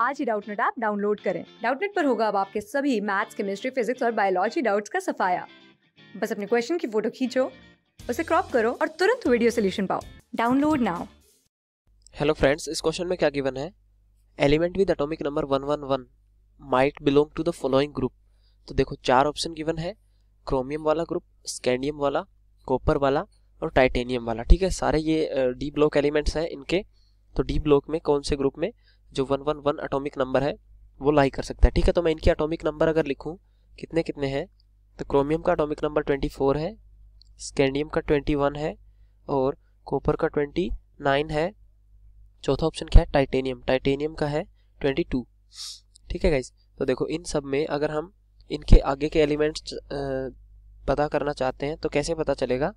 आज ही Doubtnet app download करें डाउटनेट पर होगा अब आपके सभी मैथ्स केमिस्ट्री फिजिक्स और बायोलॉजी डाउट्स का सफाया बस अपने क्वेश्चन की फोटो खींचो उसे क्रॉप करो और तुरंत वीडियो सोल्यूशन पाओ डाउनलोड नाउ हेलो फ्रेंड्स इस क्वेश्चन में क्या गिवन है element with atomic number 111 might belong to the following group तो देखो चार ऑप्शन गिवन है क्रोमियम वाला ग्रुप स्कैंडियम वाला कॉपर वाला और टाइटेनियम वाला ठीक है सारे ये डी ब्लॉक एलिमेंट्स हैं इनके तो डी ब्लॉक में कौन से ग्रुप में जो one one one atomic number है वो लाई कर सकता है ठीक है तो मैं इनके अटोमिक नंबर अगर लिखूँ कितने कितने हैं तो क्रोमियम का अटोमिक नंबर ट्वेंटी फोर है स्कैंडियम का ट्वेंटी वन है और कॉपर का ट्वेंटी नाइन है चौथा ऑप्शन क्या है टाइटेनियम टाइटेनियम का है ट्वेंटी टू ठीक है गाइज तो देखो इन सब में अगर हम इनके आगे के एलिमेंट्स पता करना चाहते हैं तो कैसे पता चलेगा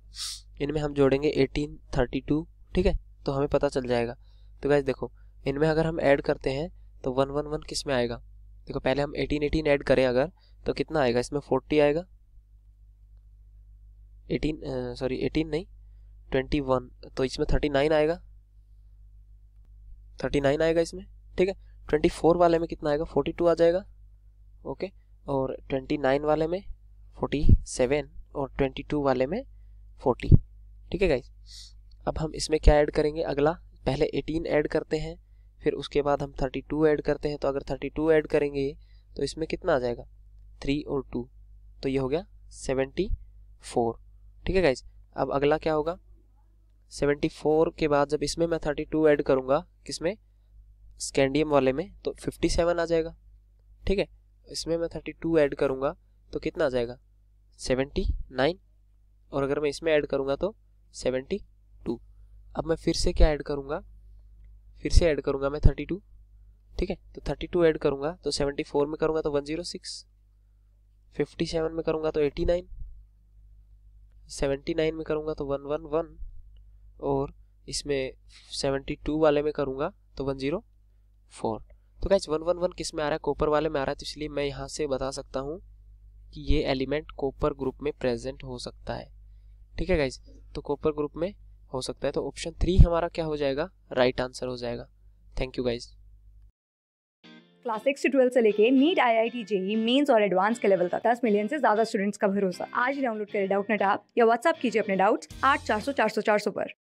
इनमें हम जोड़ेंगे एटीन थर्टी टू ठीक है तो हमें पता चल जाएगा तो गाइज देखो इनमें अगर हम ऐड करते हैं तो वन वन वन किस में आएगा देखो पहले हम एटीन एटीन ऐड करें अगर तो कितना आएगा इसमें फोर्टी आएगा एटीन सॉरी एटीन नहीं ट्वेंटी वन तो इसमें थर्टी नाइन आएगा थर्टी नाइन आएगा इसमें ठीक है ट्वेंटी फोर वाले में कितना आएगा फोर्टी टू आ जाएगा ओके और ट्वेंटी नाइन वाले में फोर्टी सेवन और ट्वेंटी टू वाले में फोर्टी ठीक है गाइज अब हम इसमें क्या ऐड करेंगे अगला पहले एटीन ऐड करते हैं फिर उसके बाद हम 32 ऐड करते हैं तो अगर 32 ऐड करेंगे तो इसमें कितना आ जाएगा थ्री और टू तो ये हो गया 74 ठीक है गाइज अब अगला क्या होगा 74 के बाद जब इसमें मैं 32 ऐड करूँगा किसमें स्कैंडियम वाले में तो 57 आ जाएगा ठीक है इसमें मैं 32 ऐड करूँगा तो कितना आ जाएगा 79 और अगर मैं इसमें ऐड करूँगा तो 72 अब मैं फिर से क्या ऐड करूँगा फिर से ऐड करूंगा मैं थर्टी टू ठीक है तो थर्टी टू एड करूँगा तो सेवेंटी फोर में करूँगा तो one zero six fifty seven में करूँगा तो एटी नाइन सेवेंटी नाइन में करूँगा तो वन वन वन और इसमें सेवेंटी टू वाले में करूँगा तो वन जीरो फोर तो गैच वन वन वन किस में आ रहा है कॉपर वाले में आ रहा है तो इसलिए मैं यहाँ से बता सकता हूँ कि ये एलिमेंट कॉपर ग्रुप में प्रेजेंट हो सकता है ठीक है गाइज तो कॉपर ग्रुप में हो सकता है तो ऑप्शन थ्री हमारा क्या हो जाएगा राइट right आंसर हो जाएगा thank you guys class six twelve से लेके NEET I I T JEE mains और एडवांस के लेवल तक दस मिलियन से ज्यादा स्टूडेंट्स का भरोसा आज डाउनलोड करें डाउट नेट आप या व्हाट्सअप कीजिए अपने डाउट्स आठ चार सौ चार सौ चार सौ पर